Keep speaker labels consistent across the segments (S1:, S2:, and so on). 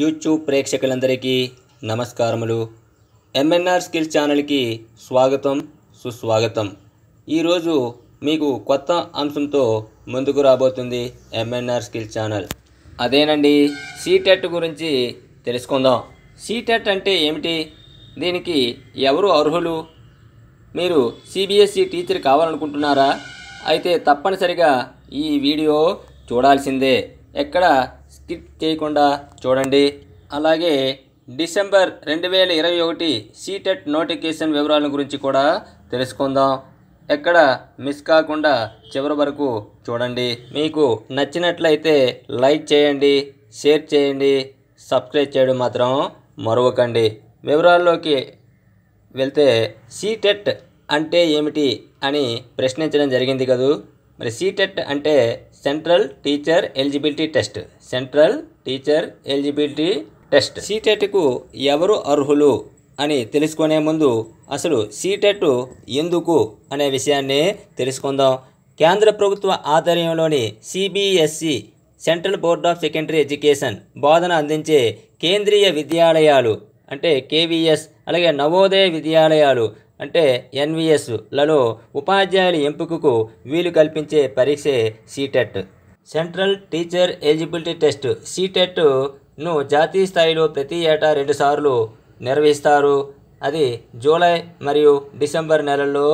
S1: YouTube ప్రేక్షకులందరికీ నమస్కారములు MNR skill ఛానల్కి స్వాగతం సుస్వాగతం ఈరోజు మీకు కొత్త అంశంతో ముందుకు రాబోతుంది ఎంఎన్ఆర్ స్కిల్ ఛానల్ అదేనండి సీటెట్ e గురించి తెలుసుకుందాం సీటెట్ e అంటే ఏమిటి దీనికి ఎవరు అర్హులు మీరు సిబిఎస్ఈ e టీచర్ కావాలనుకుంటున్నారా అయితే తప్పనిసరిగా ఈ వీడియో చూడాల్సిందే ఎక్కడ స్కిప్ చేయకుండా చూడండి అలాగే డిసెంబర్ రెండు వేల ఇరవై ఒకటి సీటెట్ నోటిఫికేషన్ వివరాల గురించి కూడా తెలుసుకుందాం ఎక్కడ మిస్ కాకుండా చివరి వరకు చూడండి మీకు నచ్చినట్లయితే లైక్ చేయండి షేర్ చేయండి సబ్స్క్రైబ్ చేయడం మాత్రం మరొకండి వివరాల్లోకి వెళ్తే సీటెట్ అంటే ఏమిటి అని ప్రశ్నించడం జరిగింది కదూ మరి సీటెట్ అంటే central teacher eligibility test central teacher eligibility test సీటెట్కు ఎవరు అర్హులు అని తెలుసుకునే ముందు అసలు సీటెట్ ఎందుకు అనే విషయాన్ని తెలుసుకుందాం కేంద్ర ప్రభుత్వ ఆధ్వర్యంలోని CBSE central board of secondary education బోధన అందించే కేంద్రీయ విద్యాలయాలు అంటే కేవీఎస్ అలాగే నవోదయ విద్యాలయాలు అంటే ఎన్విఎస్ లలో ఉపాధ్యాయుల ఎంపికకు వీలు కల్పించే పరీక్షే CTET central teacher eligibility test సీటెట్ను జాతీయ స్థాయిలో ప్రతి ఏటా రెండుసార్లు నిర్వహిస్తారు అది జూలై మరియు డిసెంబర్ నెలల్లో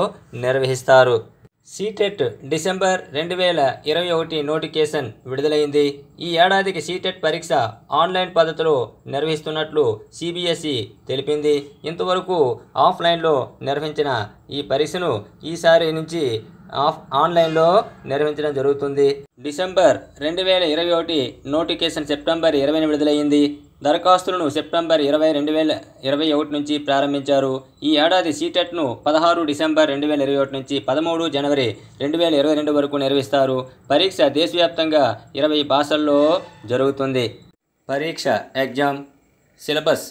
S1: నిర్వహిస్తారు సీటెట్ డిసెంబర్ రెండు వేల ఇరవై ఒకటి నోటిఫికేషన్ విడుదలైంది ఈ ఏడాదికి సీటెట్ పరీక్ష ఆన్లైన్ పద్ధతిలో నిర్వహిస్తున్నట్లు సిబిఎస్ఈ తెలిపింది ఇంతవరకు ఆఫ్లైన్లో నిర్వహించిన ఈ పరీక్షను ఈసారి నుంచి ఆఫ్ ఆన్లైన్లో నిర్వహించడం జరుగుతుంది డిసెంబర్ రెండు వేల ఇరవై ఒకటి నోటిఫికేషన్ సెప్టెంబర్ ఇరవై విడుదలైంది దరఖాస్తులను సెప్టెంబర్ ఇరవై రెండు వేల ఇరవై ఒకటి నుంచి ప్రారంభించారు ఈ ఏడాది సీటెట్ను పదహారు డిసెంబర్ రెండు వేల ఇరవై ఒకటి నుంచి పదమూడు జనవరి రెండు వేల ఇరవై రెండు వరకు నిర్వహిస్తారు పరీక్ష దేశవ్యాప్తంగా ఇరవై భాషల్లో జరుగుతుంది పరీక్ష ఎగ్జామ్ సిలబస్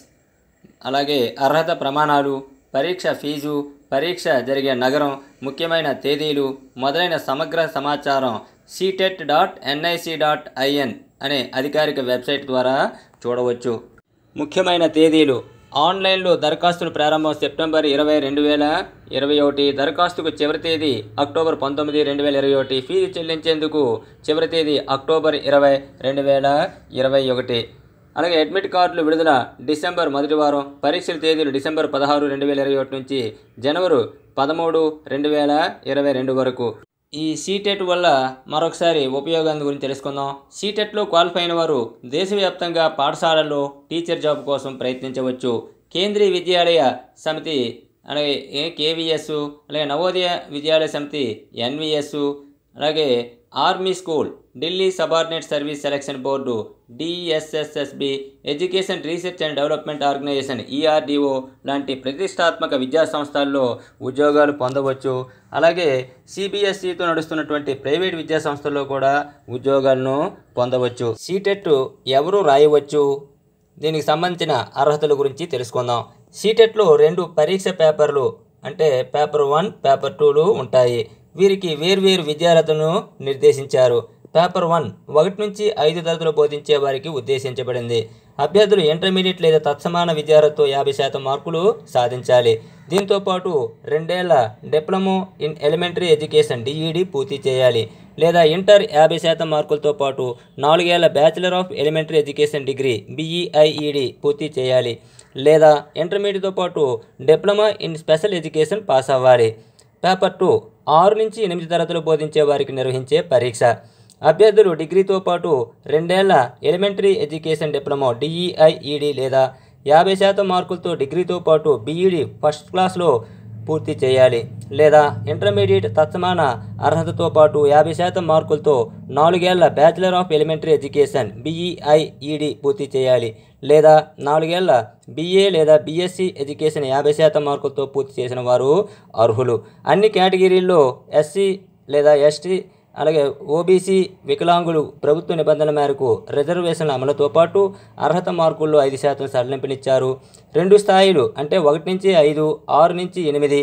S1: అలాగే అర్హత ప్రమాణాలు పరీక్ష ఫీజు పరీక్ష జరిగే నగరం ముఖ్యమైన తేదీలు మొదలైన సమగ్ర సమాచారం CTET dot NIC dot IN అనే అధికారిక వెబ్సైట్ ద్వారా చూడవచ్చు ముఖ్యమైన తేదీలు ఆన్లైన్లో దరఖాస్తులు ప్రారంభం సెప్టెంబర్ ఇరవై రెండు వేల ఇరవై ఒకటి దరఖాస్తుకు చివరి తేదీ అక్టోబర్ పంతొమ్మిది రెండు వేల ఇరవై ఒకటి ఫీజు చెల్లించేందుకు చివరి తేదీ అక్టోబర్ ఇరవై రెండు వేల ఇరవై ఒకటి అలాగే అడ్మిట్ కార్డులు విడుదల డిసెంబర్ మొదటి వారం పరీక్షల తేదీలు డిసెంబర్ పదహారు రెండు వేల ఇరవై ఒకటి నుంచి జనవరి పదమూడు రెండు వేల ఇరవై రెండు వరకు ఈ సీటెట్ e వల్ల మరొకసారి ఉపయోగాన్ని గురించి తెలుసుకుందాం సీటెట్లో e క్వాలిఫై అయిన వారు దేశవ్యాప్తంగా పాఠశాలల్లో టీచర్ జాబ్ కోసం ప్రయత్నించవచ్చు కేంద్రీయ విద్యాలయ సమితి అలాగే కేవీఎస్ అలాగే నవోదయ విద్యాలయ సమితి ఎన్విఎస్ అలాగే army school Delhi subordinate service selection board DSSSB education research and development organisation ERDO లాంటి ప్రతిష్టాత్మక విద్యా సంస్థల్లో ఉద్యోగాలు పొందవచ్చు అలాగే సిబిఎస్ఈతో నడుస్తున్నటువంటి ప్రైవేట్ విద్యా సంస్థల్లో కూడా ఉద్యోగాలను పొందవచ్చు సీటెట్ ఎవరు రాయవచ్చు దీనికి సంబంధించిన అర్హతల గురించి తెలుసుకుందాం సీటెట్లో రెండు పరీక్ష పేపర్లు అంటే పేపర్ వన్ పేపర్ టూలు ఉంటాయి వీరికి వేర్వేరు విద్యార్థులను నిర్దేశించారు పేపర్ వన్ ఒకటి నుంచి ఐదు తరగతులు బోధించే వారికి ఉద్దేశించబడింది అభ్యర్థులు ఇంటర్మీడియట్ లేదా తత్సమాన విద్యార్థులతో యాభై శాతం మార్కులు సాధించాలి దీంతో పాటు రెండేళ్ల diploma in elementary education DEd పూర్తి చేయాలి లేదా ఇంటర్ యాభై శాతం మార్కులతో పాటు నాలుగేళ్ల bachelor of elementary education degree BElEd పూర్తి చేయాలి లేదా ఇంటర్మీడియట్తో పాటు diploma in special education pass అవ్వాలి పేపర్ టూ ఆరు నుంచి ఎనిమిది తరగతులు బోధించే వారికి నిర్వహించే పరీక్ష అభ్యర్థులు డిగ్రీతో పాటు రెండేళ్ల ఎలిమెంటరీ ఎడ్యుకేషన్ డిప్లొమా డిఈఐఈడి లేదా యాభై శాతం మార్కులతో డిగ్రీతో పాటు బీఈడి ఫస్ట్ క్లాస్లో పూర్తి చేయాలి లేదా ఇంటర్మీడియట్ తత్సమాన అర్హతతో పాటు యాభై శాతం మార్కులతో నాలుగేళ్ల bachelor of elementary education BElEd పూర్తి చేయాలి లేదా నాలుగేళ్ల బీఏ లేదా బిఎస్సి ఎడ్యుకేషన్ యాభై శాతం మార్కులతో పూర్తి చేసిన వారు అర్హులు అన్ని కేటగిరీల్లో ఎస్సీ లేదా ఎస్టీ అలాగే ఓబీసీ వికలాంగులు ప్రభుత్వ నిబంధన మేరకు రిజర్వేషన్ల అమలుతో పాటు అర్హత మార్కుల్లో ఐదు శాతం సడలింపునిచ్చారు రెండు స్థాయిలు అంటే ఒకటి నుంచి ఐదు ఆరు నుంచి ఎనిమిది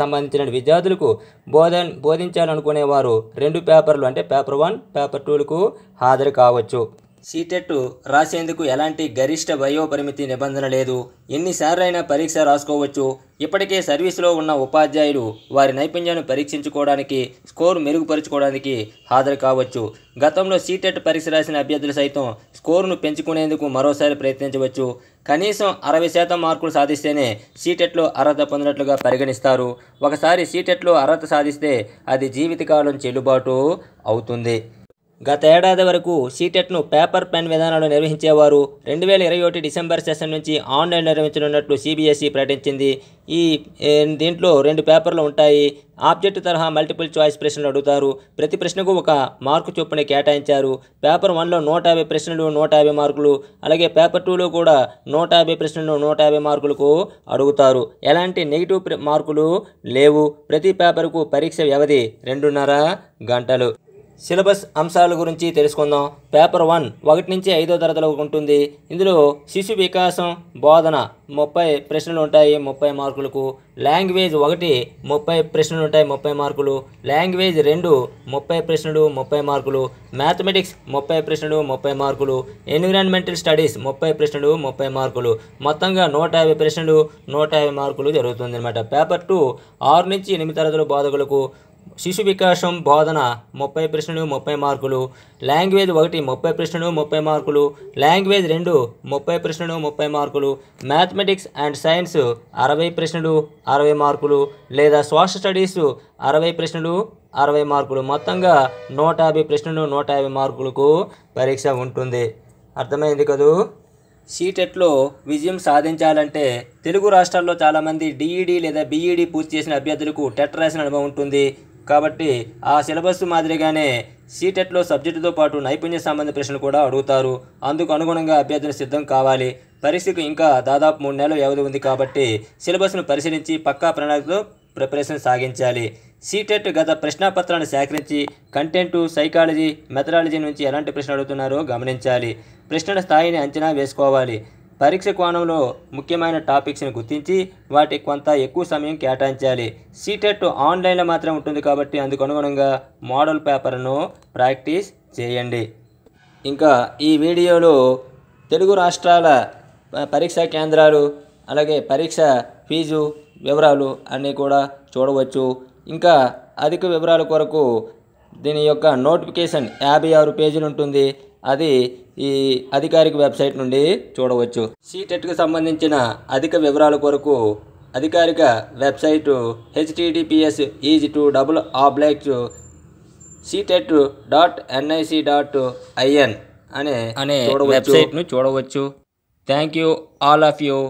S1: సంబంధించిన విద్యార్థులకు బోధ బోధించాలనుకునేవారు రెండు పేపర్లు అంటే పేపర్ వన్ పేపర్ టూలకు హాజరు కావచ్చు సీటెట్ రాసేందుకు ఎలాంటి గరిష్ట వయోపరిమితి నిబంధన లేదు ఎన్నిసార్లైనా పరీక్ష రాసుకోవచ్చు ఇప్పటికే సర్వీసులో ఉన్న ఉపాధ్యాయులు వారి నైపుణ్యాన్ని పరీక్షించుకోవడానికి స్కోర్ మెరుగుపరుచుకోవడానికి హాజరు కావచ్చు గతంలో సీటెట్ పరీక్ష రాసిన అభ్యర్థులు సైతం స్కోరును పెంచుకునేందుకు మరోసారి ప్రయత్నించవచ్చు కనీసం అరవై శాతం మార్కులు సాధిస్తేనే సీటెట్లో అర్హత పొందినట్లుగా పరిగణిస్తారు ఒకసారి సీటెట్లో అర్హత సాధిస్తే అది జీవితకాలం చెల్లుబాటు అవుతుంది గతేడాది వరకు సీటెట్ను పేపర్ పెన్ విధానంలో నిర్వహించేవారు రెండు వేల ఇరవై ఒకటి డిసెంబర్ సెషన్ నుంచి ఆన్లైన్ నిర్వహించనున్నట్లు సిబిఎస్ఈ ప్రకటించింది ఈ దీంట్లో రెండు పేపర్లు ఉంటాయి ఆబ్జెక్ట్ తరహా మల్టిపుల్ చాయిస్ ప్రశ్నలు అడుగుతారు ప్రతి ప్రశ్నకు ఒక మార్కు చొప్పున కేటాయించారు పేపర్ వన్లో నూట యాభై ప్రశ్నలు నూట యాభై మార్కులు అలాగే పేపర్ టూలో కూడా నూట యాభై ప్రశ్నలు నూట యాభై మార్కులకు అడుగుతారు ఎలాంటి నెగిటివ్ మార్కులు లేవు ప్రతి పేపర్కు పరీక్ష వ్యవధి రెండున్నర గంటలు సిలబస్ అంశాల గురించి తెలుసుకుందాం పేపర్ వన్ ఒకటి నుంచి ఐదో తరగతిలో ఉంటుంది ఇందులో శిశు వికాసం బోధన ముప్పై ప్రశ్నలు ఉంటాయి ముప్పై మార్కులకు లాంగ్వేజ్ ఒకటి ముప్పై ప్రశ్నలు ఉంటాయి ముప్పై మార్కులు లాంగ్వేజ్ రెండు ముప్పై ప్రశ్నలు ముప్పై మార్కులు మ్యాథమెటిక్స్ ముప్పై ప్రశ్నలు ముప్పై మార్కులు ఎన్విరాన్మెంటల్ స్టడీస్ ముప్పై ప్రశ్నలు ముప్పై మార్కులు మొత్తంగా నూట యాభై ప్రశ్నలు నూట యాభై మార్కులు జరుగుతుంది అనమాట పేపర్ టూ ఆరు నుంచి ఎనిమిది తరగతుల బోధకులకు శిశు వికాసం బోధన ముప్పై ప్రశ్నలు ముప్పై మార్కులు లాంగ్వేజ్ ఒకటి ముప్పై ప్రశ్నలు ముప్పై మార్కులు లాంగ్వేజ్ రెండు ముప్పై ప్రశ్నలు ముప్పై మార్కులు మ్యాథమెటిక్స్ అండ్ సైన్స్ అరవై ప్రశ్నలు అరవై మార్కులు లేదా సోషల్ స్టడీస్ అరవై ప్రశ్నలు అరవై మార్కులు మొత్తంగా నూట యాభై ప్రశ్నలు నూట యాభై మార్కులకు పరీక్ష ఉంటుంది అర్థమైంది కదూ సీటెట్లో విజయం సాధించాలంటే తెలుగు రాష్ట్రాల్లో చాలామంది డిఈడి e లేదా బీఈడి e పూర్తి చేసిన అభ్యర్థులకు టెట్ రాసిన అనుభవం ఉంటుంది కాబట్టి ఆ సిలబస్ మాదిరిగానే సీటెట్లో సబ్జెక్టుతో పాటు నైపుణ్య సంబంధ ప్రశ్నలు కూడా అడుగుతారు అందుకు అనుగుణంగా అభ్యర్థులు సిద్ధం కావాలి పరీక్షకు ఇంకా దాదాపు మూడు నెలలు వ్యవధి ఉంది కాబట్టి సిలబస్ను పరిశీలించి పక్కా ప్రణాళికతో ప్రిపరేషన్ సాగించాలి సీటెట్ గత ప్రశ్నాపత్రాన్ని సేకరించి కంటెంటు సైకాలజీ మెథడాలజీ నుంచి ఎలాంటి ప్రశ్నలు అడుగుతున్నారో గమనించాలి ప్రశ్నల స్థాయిని అంచనా వేసుకోవాలి పరీక్ష కోణంలో ముఖ్యమైన టాపిక్స్ని గుర్తించి వాటికి కొంత ఎక్కువ సమయం కేటాయించాలి సీటెట్ ఆన్లైన్లో మాత్రం ఉంటుంది కాబట్టి అందుకు అనుగుణంగా మోడల్ పేపర్ను ప్రాక్టీస్ చేయండి ఇంకా ఈ వీడియోలో తెలుగు రాష్ట్రాల పరీక్షా కేంద్రాలు అలాగే పరీక్ష ఫీజు వివరాలు అన్నీ కూడా చూడవచ్చు ఇంకా అధిక వివరాల కొరకు దీని యొక్క నోటిఫికేషన్ యాభై ఆరు పేజీలు ఉంటుంది అది ఈ అధికారిక వెబ్సైట్ నుండి చూడవచ్చు సీటెట్కు సంబంధించిన అధిక వివరాల కొరకు అధికారిక website HTTPS is to double ఆబ్లెక్స్ CTET dot NIC dot IN అనే అనే వెబ్సైట్ను చూడవచ్చు thank you all of you